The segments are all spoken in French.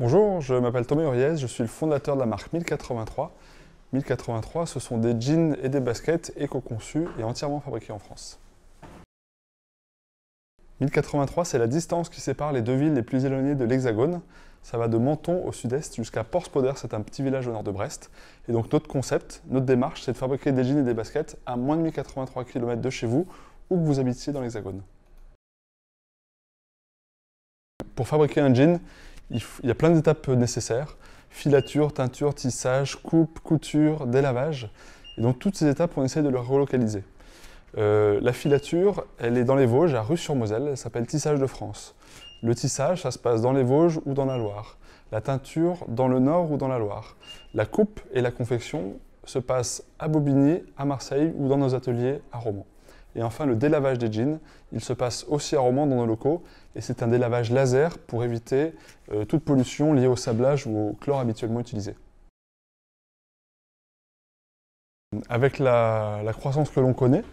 Bonjour, je m'appelle Thomas Uriès, je suis le fondateur de la marque 1083. 1083, ce sont des jeans et des baskets éco-conçus et entièrement fabriqués en France. 1083, c'est la distance qui sépare les deux villes les plus éloignées de l'Hexagone. Ça va de Menton au sud-est jusqu'à Porspoder, c'est un petit village au nord de Brest. Et donc notre concept, notre démarche, c'est de fabriquer des jeans et des baskets à moins de 1083 km de chez vous, où que vous habitiez dans l'Hexagone. Pour fabriquer un jean, il, y a plein d'étapes euh, nécessaires filature, teinture, tissage, coupe, couture, délavage. Et donc toutes ces étapes, on essaie de les relocaliser. Euh, la filature, elle est dans les Vosges, à Rue-sur-Moselle, elle s'appelle Tissage de France. Le tissage, ça se passe dans les Vosges ou dans la Loire. La teinture, dans le Nord ou dans la Loire. La coupe et la confection se passent à Bobigny, à Marseille ou dans nos ateliers à Romans. Et enfin, le délavage des jeans. Il se passe aussi à Romans dans nos locaux et c'est un délavage laser pour éviter euh, toute pollution liée au sablage ou au chlore habituellement utilisé. Avec la, croissance que l'on connaît,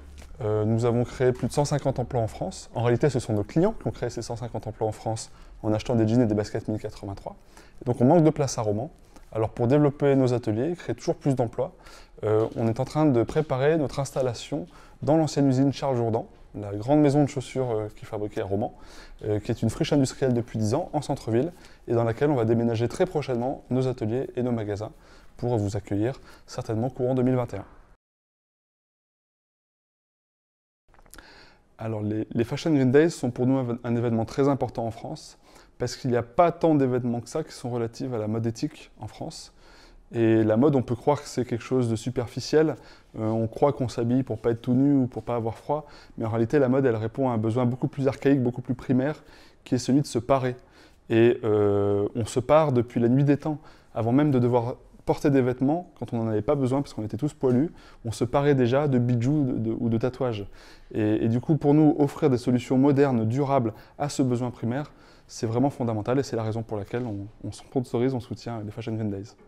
euh, nous avons créé plus de 150 emplois en France. En réalité, ce sont nos clients qui ont créé ces 150 emplois en France en achetant des jeans et des baskets 1083. donc on manque de place à Romans. Alors pour développer nos ateliers, créer toujours plus d'emplois, euh, on est en train de préparer notre installation dans l'ancienne usine Charles Jourdan, la grande maison de chaussures euh, qui qui fabriquait à Romans, euh, qui est une friche industrielle depuis 10 ans en centre-ville et dans laquelle on va déménager très prochainement nos ateliers et nos magasins pour vous accueillir certainement courant 2021. Alors les, fashion green Days sont pour nous un, événement très important en France parce qu'il n'y a pas tant d'événements que ça qui sont relatifs à la mode éthique en France. Et la mode, on peut croire que c'est quelque chose de superficiel. Euh, on croit qu'on s'habille pour pas être tout nu ou pour pas avoir froid, mais en réalité, la mode, elle répond à un besoin beaucoup plus archaïque, beaucoup plus primaire, qui est celui de se parer. Et euh, on se pare depuis la nuit des temps, avant même de devoir porter des vêtements quand on n'en avait pas besoin parce qu'on était tous poilus, on se parait déjà de bijoux ou de tatouages. Et, du coup, pour nous, offrir des solutions modernes, durables à ce besoin primaire, c'est vraiment fondamental et c'est la raison pour laquelle on, on sponsorise, on soutient les Fashion vendays